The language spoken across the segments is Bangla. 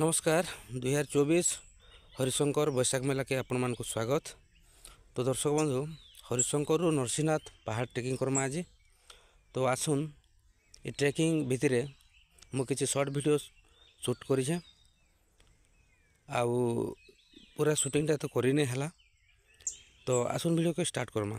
নমস্কার দুই হাজার চব্বিশ হরিশঙ্কর বৈশাখ মেলাকে আপনার স্বাগত তো দর্শক বন্ধু হরিশঙ্কর নরসিংনাথ পাহাড় ট্রেকিং করমা আজ তো আসুন এই ট্রেকিং ভিতরে মু কিছু সর্ট ভিডিও সুট করিছে আউ পুরা সুটিংটা তো করিনি হেলা তো আসুন ভিডিওকে স্টার্ট করমা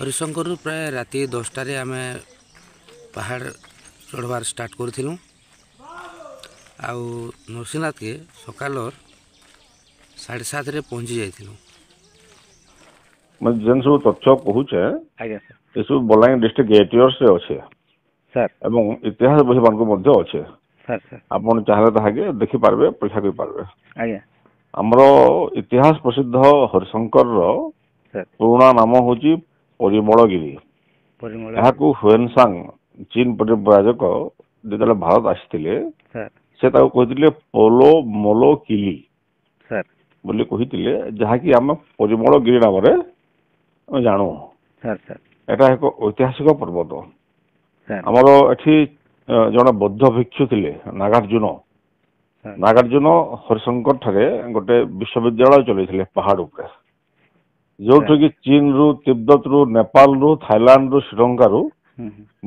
হরিশঙ্কর প্রায় রাতে দশটার আমি পাহাড় চড়বার স্টার্ট করেছিল আরসিংনাথকে সকাল সাড়ে সাতরে পৌঁছে যাই মানে তথ্য কুচে আজ্ঞা এসব বলাঙ্গীর ডিস্ট্রিক্ট এটিওর্সে আছে এবং ইতিহাস বহি মধ্যে আছে স্যার স্যার আপন চাহলে তাহাকে দেখি পারবে পরীক্ষা করে পারবে আমার ইতিহাস প্রসিদ্ধ হরিশঙ্কর পুরোনা নাম হচ্ছে ପରିମଳଗିରି ଏହାକୁ ହୁଏନସାଂ ଚୀନ ପରିବ୍ରାଜକ ଯେତେବେଳେ ଭାରତ ଆସିଥିଲେ ସେ ତାକୁ କହିଥିଲେ ପୋଲୋ ମୋଲୋ କିଲି ବୋଲି କହିଥିଲେ ଯାହାକି ଆମେ ପରିମଳଗିରି ନାମରେ ଆମେ ଜାଣୁ ଏଟା ଏକ ଐତିହାସିକ ପର୍ବତ ଆମର ଏଠି ଜଣେ ବୌଦ୍ଧ ଭିକ୍ଷୁ ଥିଲେ ନାଗାର୍ଜୁନ ନାଗାର୍ଜୁନ ହରିଶଙ୍କର ଠାରେ ଗୋଟେ ବିଶ୍ୱବିଦ୍ୟାଳୟ ଚଲେଇଥିଲେ ପାହାଡ ଉପରେ ଯୋଉଠିକି ଚୀନରୁ ତିବ୍ଦତରୁ ନେପାଳରୁ ଥାଇଲାଣ୍ଡରୁ ଶ୍ରୀଲଙ୍କାରୁ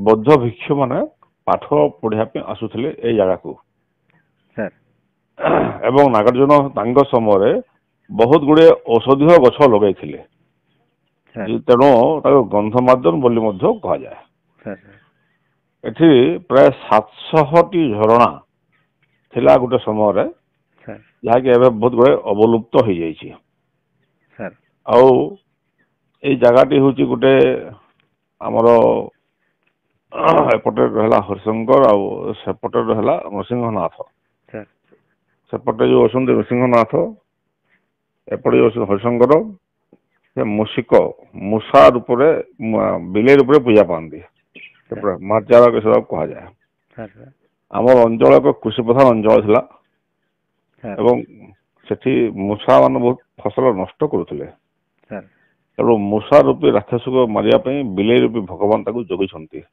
ବୌଦ୍ଧ ଭିକ୍ଷୁ ମାନେ ପାଠ ପଢିବା ପାଇଁ ଆସୁଥିଲେ ଏଇ ଜାଗାକୁ ଏବଂ ନାଗାର୍ଜୁନ ତାଙ୍କ ସମୟରେ ବହୁତ ଗୁଡ଼ିଏ ଔଷଧୀୟ ଗଛ ଲଗାଇଥିଲେ ତେଣୁ ତାକୁ ମାଧ୍ୟମ ବୋଲି ମଧ୍ୟ କୁହାଯାଏ ଏଠି ପ୍ରାୟ ସାତଶହଟି ଝରଣା ଥିଲା ଗୋଟେ ସମୟରେ ଯାହାକି ଏବେ ବହୁତ ଗୁଡ଼ାଏ ଅବଲୁପ୍ତ ହେଇଯାଇଛି ଆଉ ଏଇ ଜାଗାଟି ହେଉଛି ଗୋଟେ ଆମର ଏପଟେ ହେଲା ହରିଶଙ୍କର ଆଉ ସେପଟେ ହେଲା ନୃସିଂହନାଥ ସେପଟେ ଯେଉଁ ଅଛନ୍ତି ନୃସିଂହନାଥ ଏପଟେ ଯୋଉ ଅଛନ୍ତି ହରିଶଙ୍କର ସେ ମୂଷିକ ମୂଷା ରୂପରେ ବିଲେଇ ରୂପରେ ପୂଜା ପାଆନ୍ତି ସେପଟେ ମାଚାର ସେଟା କୁହାଯାଏ ଆମର ଅଞ୍ଚଳ ଏକ କୃଷି ପ୍ରଧାନ ଅଞ୍ଚଳ ଥିଲା ଏବଂ ସେଠି ମୂଷାମାନେ ବହୁତ ଫସଲ ନଷ୍ଟ କରୁଥିଲେ ତେଣୁ ମୂଷା ରୂପେ ରାକ୍ଷସକୁ ମାରିବା ପାଇଁ ବିଲେଇ ରୂପେ ଭଗବାନ ତାକୁ ଯୋଗେଇଛନ୍ତି